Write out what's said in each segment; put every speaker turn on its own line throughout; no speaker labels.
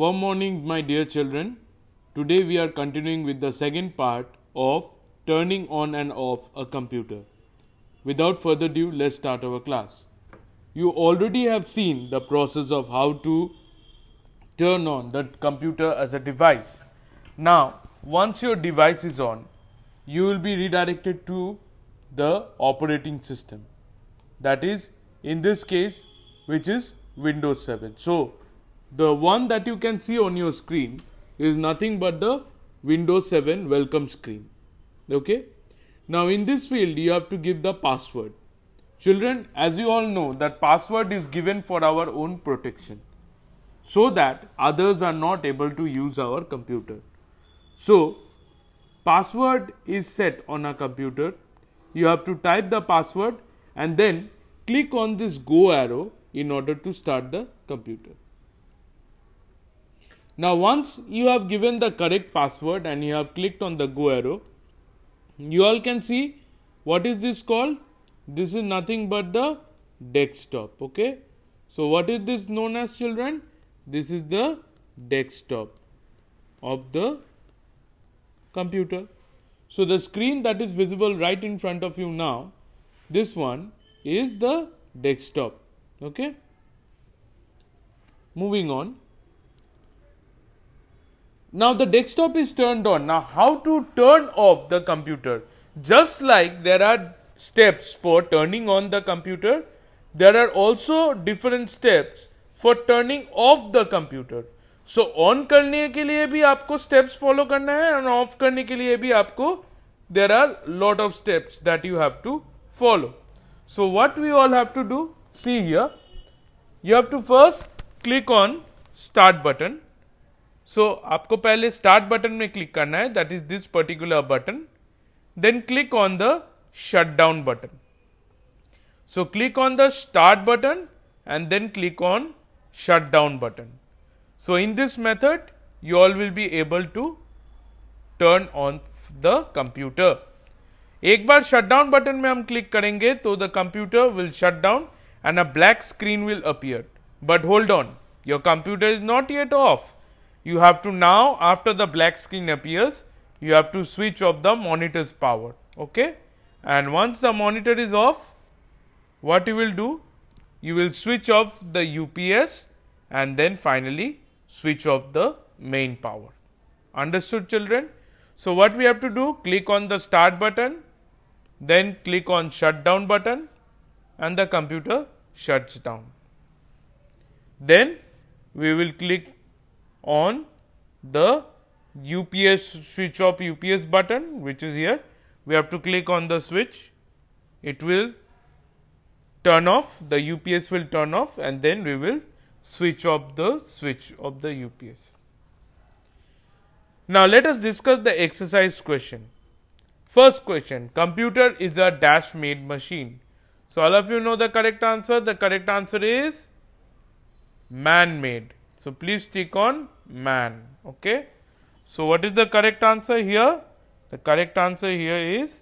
Warm morning, my dear children. Today we are continuing with the second part of turning on and off a computer. Without further ado, let's start our class. You already have seen the process of how to turn on the computer as a device. Now, once your device is on, you will be redirected to the operating system. That is, in this case, which is Windows 7. So, the one that you can see on your screen is nothing but the Windows 7 welcome screen. Okay. Now in this field you have to give the password. Children as you all know that password is given for our own protection so that others are not able to use our computer. So password is set on a computer. You have to type the password and then click on this go arrow in order to start the computer. Now once you have given the correct password and you have clicked on the go arrow, you all can see what is this called? This is nothing but the desktop. Okay. So what is this known as children? This is the desktop of the computer. So the screen that is visible right in front of you now, this one is the desktop. Okay. Moving on now the desktop is turned on. Now how to turn off the computer? Just like there are steps for turning on the computer, there are also different steps for turning off the computer. so, on करने के लिए भी आपको steps follow करना है and off करने के लिए भी आपको are lot of steps that you have to follow. So what we all have to do? See here. You have to first click on start button so, आपको पहले start button में on करना है that is this particular button then click on the shut down button so click on the and then click on shutdown button. So, in this method you all will be able to turn on the computer. एक बार shutdown button में हम click करेंगे तो the computer will shut down and a black screen will appear. But hold on, your computer is not yet off you have to now after the black screen appears you have to switch off the monitor's power okay and once the monitor is off what you will do you will switch off the UPS and then finally switch off the main power understood children so what we have to do click on the start button then click on shutdown button and the computer shuts down then we will click on the UPS switch off UPS button which is here. We have to click on the switch, it will turn off, the UPS will turn off and then we will switch off the switch of the UPS. Now, let us discuss the exercise question. First question, computer is a dash made machine. So, all of you know the correct answer, the correct answer is man made. So, please stick on man. Okay. So, what is the correct answer here? The correct answer here is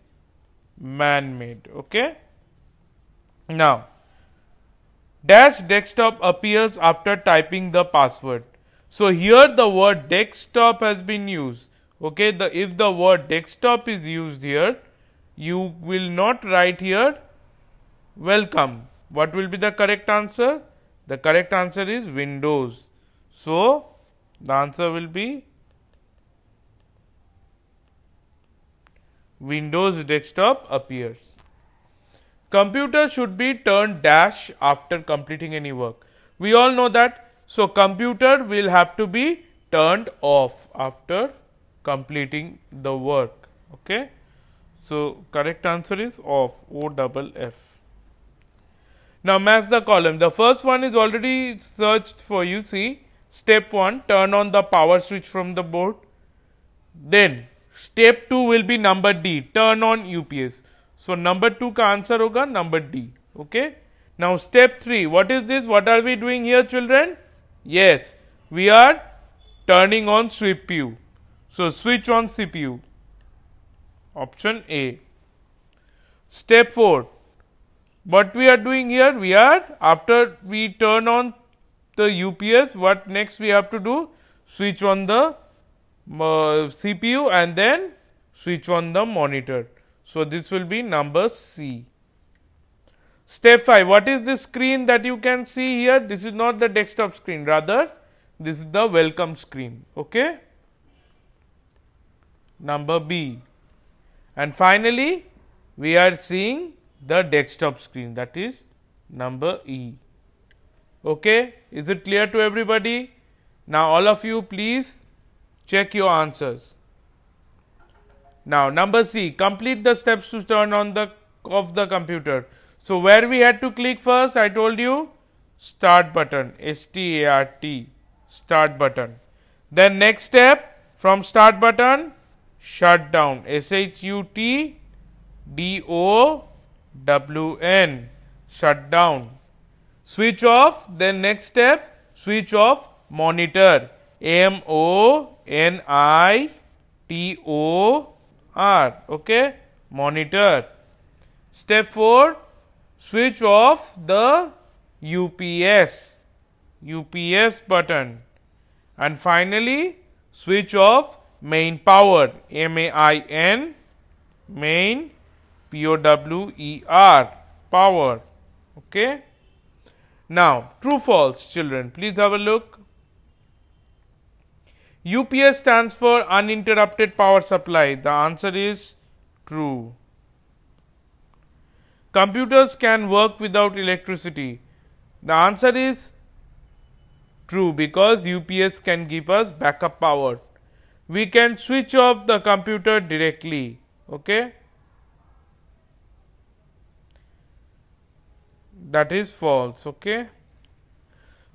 man made. Okay. Now, dash desktop appears after typing the password. So, here the word desktop has been used. Okay, the if the word desktop is used here, you will not write here welcome. What will be the correct answer? The correct answer is Windows. So, the answer will be Windows desktop appears. Computer should be turned dash after completing any work. We all know that. So, computer will have to be turned off after completing the work. Okay. So, correct answer is off O double F. Now, match the column. The first one is already searched for you see Step 1 turn on the power switch from the board. Then step 2 will be number D turn on UPS. So number 2 ka answer hoga number D. Okay. Now step 3 what is this what are we doing here children? Yes we are turning on CPU. So switch on CPU option A. Step 4 what we are doing here we are after we turn on the UPS, what next we have to do? Switch on the uh, CPU and then switch on the monitor. So, this will be number C. Step 5, what is this screen that you can see here? This is not the desktop screen, rather this is the welcome screen. Okay? Number B. And finally, we are seeing the desktop screen that is number E. Okay, is it clear to everybody? Now, all of you please check your answers. Now, number C, complete the steps to turn on the of the computer. So, where we had to click first, I told you start button, S-T-A-R-T, start button. Then next step from start button, shut down, S-H-U-T, D-O-W-N, shut down switch off then next step switch off monitor m o n i t o r okay monitor step 4 switch off the ups ups button and finally switch off main power m a i n main p o w e r power okay now, true false children, please have a look. UPS stands for uninterrupted power supply. The answer is true. Computers can work without electricity. The answer is true because UPS can give us backup power. We can switch off the computer directly. Okay. that is false okay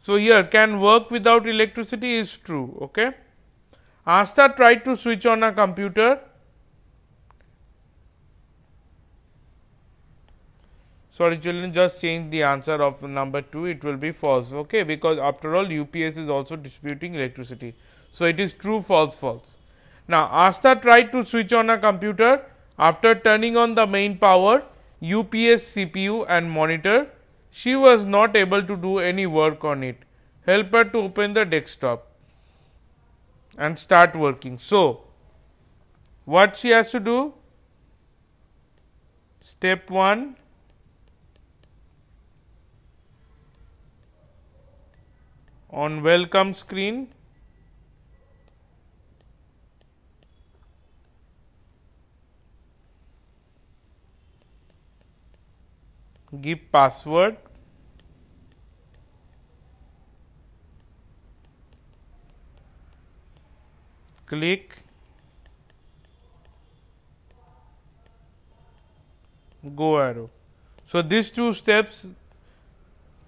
so here can work without electricity is true okay asta tried to switch on a computer sorry children just change the answer of number 2 it will be false okay because after all UPS is also distributing electricity. So, it is true false false. Now, Asta tried to switch on a computer after turning on the main power UPS CPU and monitor, she was not able to do any work on it. Help her to open the desktop and start working. So, what she has to do? Step 1 on welcome screen give password click go arrow. So, these two steps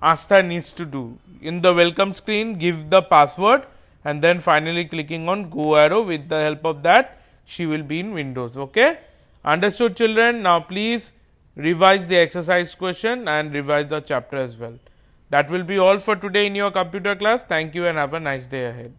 Asta needs to do in the welcome screen give the password and then finally clicking on go arrow with the help of that she will be in windows. Okay? Understood children now please revise the exercise question and revise the chapter as well. That will be all for today in your computer class. Thank you and have a nice day ahead.